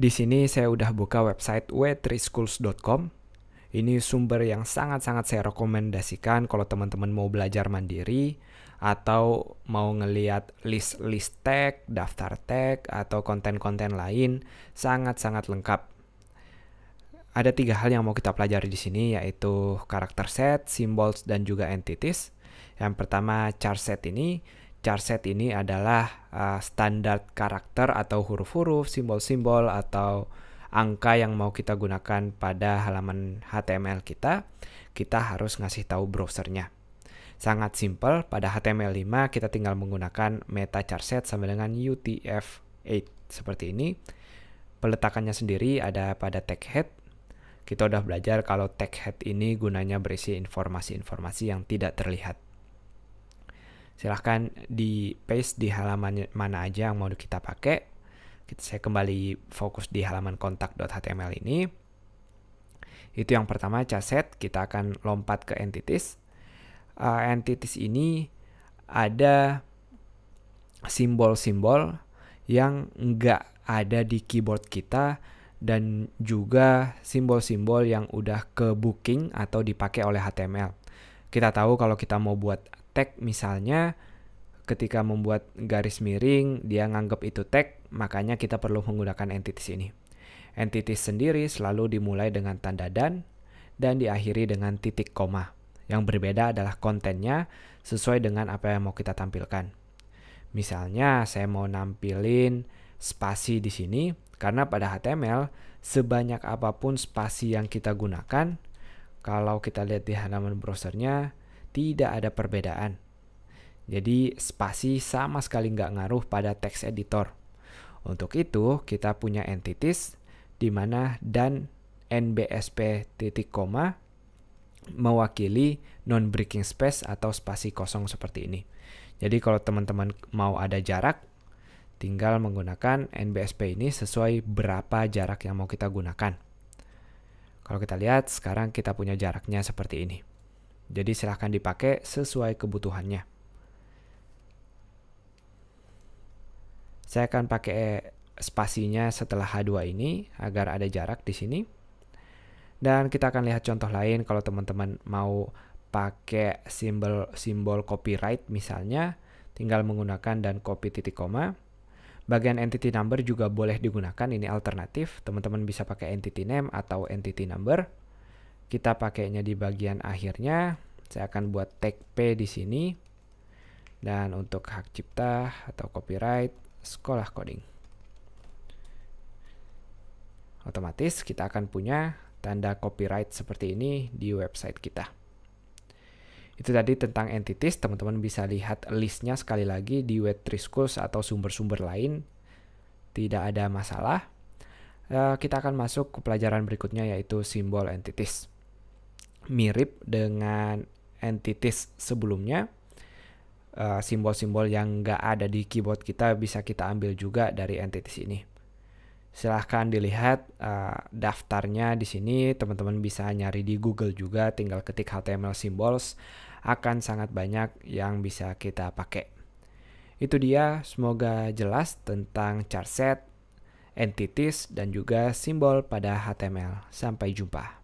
Di sini saya udah buka website w3schools.com. Ini sumber yang sangat-sangat saya rekomendasikan kalau teman-teman mau belajar mandiri atau mau ngeliat list-list tag, daftar tag, atau konten-konten lain, sangat-sangat lengkap. Ada tiga hal yang mau kita pelajari di sini, yaitu karakter set, symbols, dan juga entities. Yang pertama, char set ini charset ini adalah uh, ah, standar karakter atau huruf-huruf, simbol-simbol atau angka yang mau kita gunakan pada halaman HTML kita, kita harus ngasih tahu browsernya. Sangat simple, pada HTML5 kita tinggal menggunakan meta charset sama dengan UTF-8 seperti ini. Peletakannya sendiri ada pada tag head. Kita udah belajar kalau tag head ini gunanya berisi informasi-informasi yang tidak terlihat silahkan di paste di halaman mana aja yang mau kita pakai. Saya kembali fokus di halaman kontak.html ini. Itu yang pertama, caset. Kita akan lompat ke entities. Uh, entities ini ada simbol-simbol yang nggak ada di keyboard kita dan juga simbol-simbol yang udah ke booking atau dipakai oleh HTML. Kita tahu kalau kita mau buat tag misalnya ketika membuat garis miring dia nganggap itu tag makanya kita perlu menggunakan entitas ini. Entitas sendiri selalu dimulai dengan tanda dan dan diakhiri dengan titik koma. Yang berbeda adalah kontennya sesuai dengan apa yang mau kita tampilkan. Misalnya saya mau nampilin spasi di sini karena pada HTML sebanyak apapun spasi yang kita gunakan kalau kita lihat di halaman browsernya tidak ada perbedaan. Jadi spasi sama sekali nggak ngaruh pada text editor. Untuk itu kita punya entities di mana dan nbsp titik koma mewakili non breaking space atau spasi kosong seperti ini. Jadi kalau teman-teman mau ada jarak, tinggal menggunakan NBSP ini sesuai berapa jarak yang mau kita gunakan. Kalau kita lihat, sekarang kita punya jaraknya seperti ini. Jadi silahkan dipakai sesuai kebutuhannya. Saya akan pakai spasinya setelah H2 ini agar ada jarak di sini. Dan kita akan lihat contoh lain kalau teman-teman mau pakai simbol simbol copyright misalnya tinggal menggunakan dan copy titik koma. Bagian entity number juga boleh digunakan, ini alternatif. Teman-teman bisa pakai entity name atau entity number kita pakainya di bagian akhirnya. Saya akan buat tag P di sini. Dan untuk hak cipta atau copyright, sekolah coding. Otomatis kita akan punya tanda copyright seperti ini di website kita. Itu tadi tentang entities, teman-teman bisa lihat listnya sekali lagi di web Wetriskus atau sumber-sumber lain. Tidak ada masalah. Eh, kita akan masuk ke pelajaran berikutnya yaitu simbol entities mirip dengan entities sebelumnya. Eh, simbol-simbol uh, yang nggak ada di keyboard kita bisa kita ambil juga dari entities ini. Silahkan dilihat uh, daftarnya di sini. Teman-teman bisa nyari di Google juga, tinggal ketik HTML symbols. Akan sangat banyak yang bisa kita pakai. Itu dia, semoga jelas tentang chart set, entities, dan juga simbol pada HTML. Sampai jumpa.